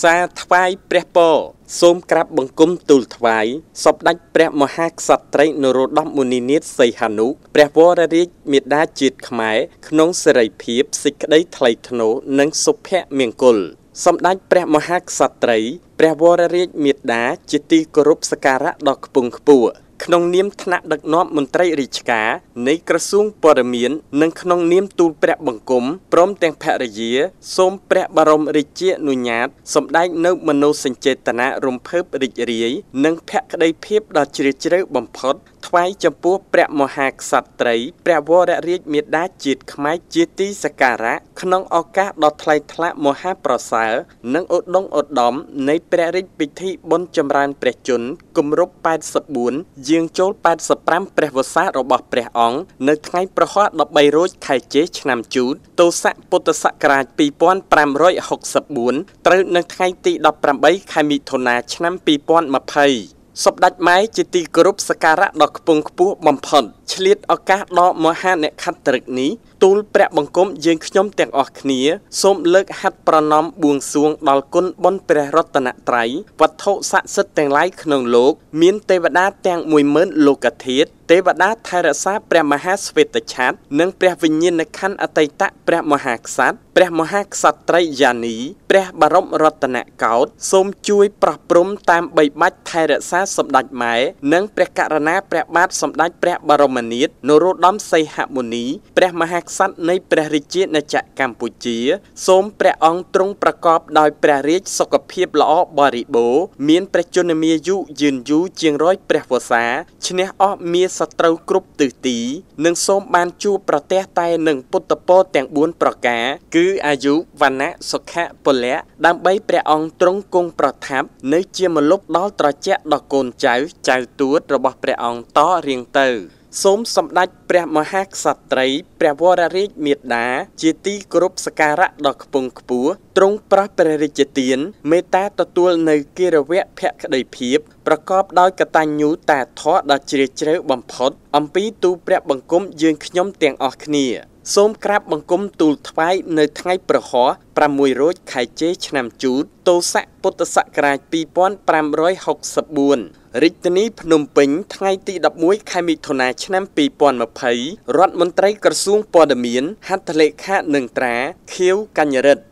សារថ្វាយព្រះពរសូមក្រាបបង្គំទូលថ្វាយសពដាច់ព្រះមហាក្សត្រីនរោត្តមមុនិនាថសីហនុព្រះវររាជមេដាជាតិខ្មែរក្នុងសេរីភាពសេចក្តីថ្លៃថ្នូរនិងសុភមង្គលសម្ដេចព្រះមហាក្សត្រីព្រះវររាជមេដាជាទីគោរពសក្ការៈដ៏ខ្ពង់ខ្ពស់ក្នុងនាមថ្នាក់ដឹកនាំមន្ត្រីរាជការនៃក្រសួងព័ត៌មាន និងក្នុងនាមទូលព្រះបង្គំព្រមទាំងភរិយាសូមព្រះបរមរាជានុញ្ញាតសម្ដែងនៅមនោសញ្ចេតនារំភើបរីករាយ និងភក្ដីភាពដ៏ជ្រាលជ្រៅបំផុត ថ្វាយចំពោះព្រះមហាក្សត្រីព្រះវររាជមេដាជាតិខ្មែរជាទីសក្ការៈក្នុងឱកាសដ៏ថ្លៃថ្លាមហាប្រសើរនិងឧត្តមឧត្តមនៃព្រះរាជពិធីបុណ្យចម្រើនព្រះជន្មគម្រប់84យាងចូល85ព្រះវស្សារបស់ព្រះអង្គនៅថ្ងៃប្រហ័ស13រោចខែជេឆ្នាំជូតទស័កពុទ្ធសករាជ2564ត្រូវនៅថ្ងៃទី18ខែមិថុនាឆ្នាំ2020សម្ដេចម៉ែជាទីគោរពសក្ការៈដ៏ខ្ពង់ខ្ពស់បំផុតឆ្លៀតឱកាសដ៏មហានក្ខត្រិកនេះទូលព្រះបង្គំយើងខ្ញុំទាំងអស់គ្នាសូមលើកហាត់ប្រណម្យបួងសួងដល់គុណបុណ្យព្រះរតនត្រ័យវត្ថុស័ក្តិសិទ្ធិទាំងឡាយក្នុងលោកមានទេវតាទាំង10000លោកធាតុទេវតាថែរក្សាព្រះមហាស្វេតឆ័ត្រនិងព្រះវិញ្ញាណក្ខន្ធអតីតព្រះមហាក្សត្រព្រះមហាក្សត្រីយានីព្រះបរមរតនកោដ្ឋសូមជួយប្រោះព្រំតាមបីបាច់ថែរក្សាសម្ដេចម៉ែនិងព្រះករណាព្រះបាទសម្ដេចព្រះបរមនាថនរោត្តមសីហមុនីព្រះមហាក្សក្សត្រនៃព្រះរាជាណាចក្រកម្ពុជា សូមព្រះអង្គទ្រង់ប្រកបដោយព្រះរាជសុខភាពល្អបរិបូរមានព្រះជន្មាយុយឺនយូរជាងរយព្រះវស្សាឈ្នះអស់មារសត្រូវគ្រប់ទិសទី និងសូមបានជួបប្រទះតែនឹងពុទ្ធពរទាំង4ប្រការ គឺអាយុវណ្ណៈសុខៈពលៈដើម្បីព្រះអង្គទ្រង់គង់ប្រថាប់នៅជាមលុបដល់ត្រជាក់ដល់កូនចៅចៅទួតរបស់ព្រះអង្គតរៀងទៅសូមសម្ដេចព្រះមហាក្សត្រី ព្រះវររាជមេត្តាជាទីគោរពសក្ការៈដ៏ខ្ពង់ខ្ពស់ទ្រង់ប្រោះព្រះរាជទានមេត្តាទទួលនៅគិរវៈភក្តីភាព ប្រកបដោយកតញ្ញូតាធម៌ដ៏ជ្រាលជ្រៅបំផុត អំពីទូព្រះបង្គំយើងខ្ញុំទាំងអស់គ្នា សូមក្រាបបង្គំទូលថ្វាយនៅថ្ងៃប្រហោះ6រោចខែជេឆ្នាំជូតទោស័កពុទ្ធសករាជ2564រាជធានីភ្នំពេញថ្ងៃទី11ខែមិថុនាឆ្នាំ2020រដ្ឋមន្ត្រីក្រសួងព័ត៌មានហត្ថលេខានិងត្រាខៀវកញ្ញរិទ្ធ